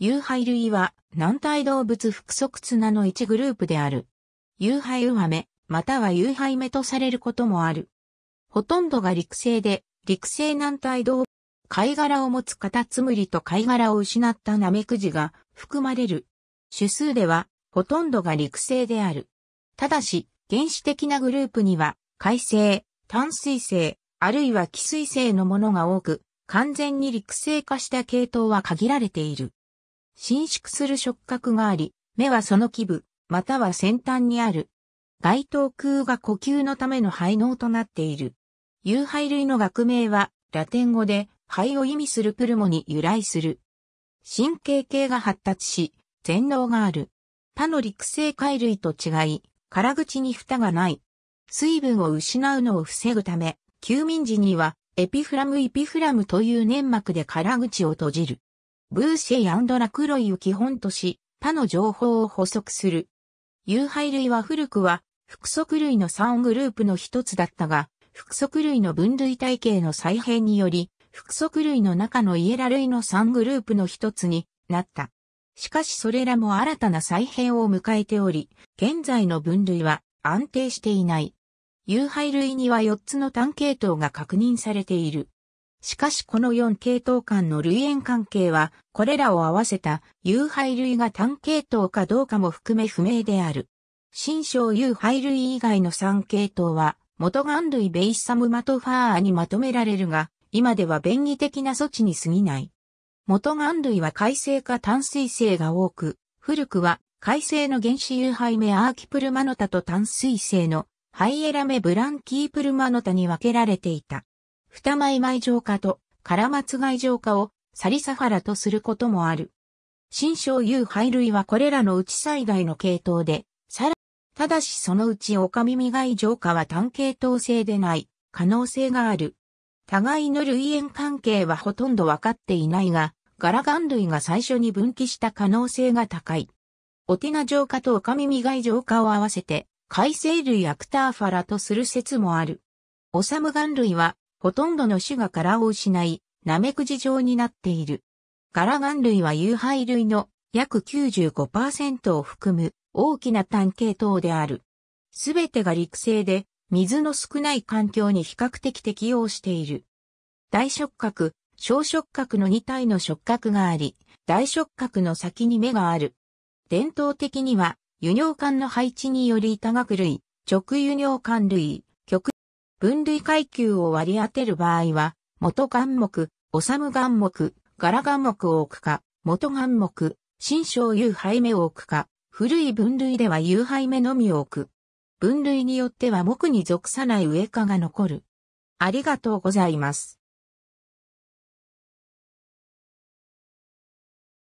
有肺類は軟体動物複足綱の一グループである。有肺ウハメ、または有肺目とされることもある。ほとんどが陸生で、陸生軟体動物、貝殻を持つカタツムリと貝殻を失ったナメクジが含まれる。種数では、ほとんどが陸生である。ただし、原始的なグループには、海生、淡水生、あるいは寄水生のものが多く、完全に陸生化した系統は限られている。伸縮する触覚があり、目はその基部、または先端にある。外当空が呼吸のための肺脳となっている。有肺類の学名は、ラテン語で、肺を意味するプルモに由来する。神経系が発達し、全脳がある。他の陸生海類と違い、空口に蓋がない。水分を失うのを防ぐため、休眠時には、エピフラムイピフラムという粘膜で空口を閉じる。ブーシェイラクロイを基本とし、他の情報を補足する。有配類は古くは、複足類の3グループの一つだったが、複足類の分類体系の再編により、複足類の中のイエラ類の3グループの一つになった。しかしそれらも新たな再編を迎えており、現在の分類は安定していない。有配類には4つの単系統が確認されている。しかしこの4系統間の類縁関係は、これらを合わせた有配類が単系統かどうかも含め不明である。新章有配類以外の3系統は、元元類ベイサムマトファーにまとめられるが、今では便宜的な措置に過ぎない。元元類は海星か淡水性が多く、古くは海星の原子有配目アーキプルマノタと淡水性のハイエラメブランキープルマノタに分けられていた。二枚埋浄化と唐松外浄化をサリサファラとすることもある。新生有敗類はこれらのうち最大の系統で、さら、ただしそのうちオカミミ外浄化は単系統性でない可能性がある。互いの類縁関係はほとんどわかっていないが、ガラガン類が最初に分岐した可能性が高い。オテナ浄化とオカミミイ浄化を合わせて、海生類アクターファラとする説もある。オサムガン類はほとんどの種が殻を失い、ナメクジ状になっている。殻岩類は有敗類の約95%を含む大きな単系統である。すべてが陸生で水の少ない環境に比較的適応している。大触角、小触角の2体の触角があり、大触角の先に目がある。伝統的には輸尿管の配置により板学類、直輸尿管類、極分類階級を割り当てる場合は、元眼目、む眼目、柄眼目を置くか、元眼目、新章有配目を置くか、古い分類では有配目のみを置く。分類によっては目に属さない上下が残る。ありがとうございます。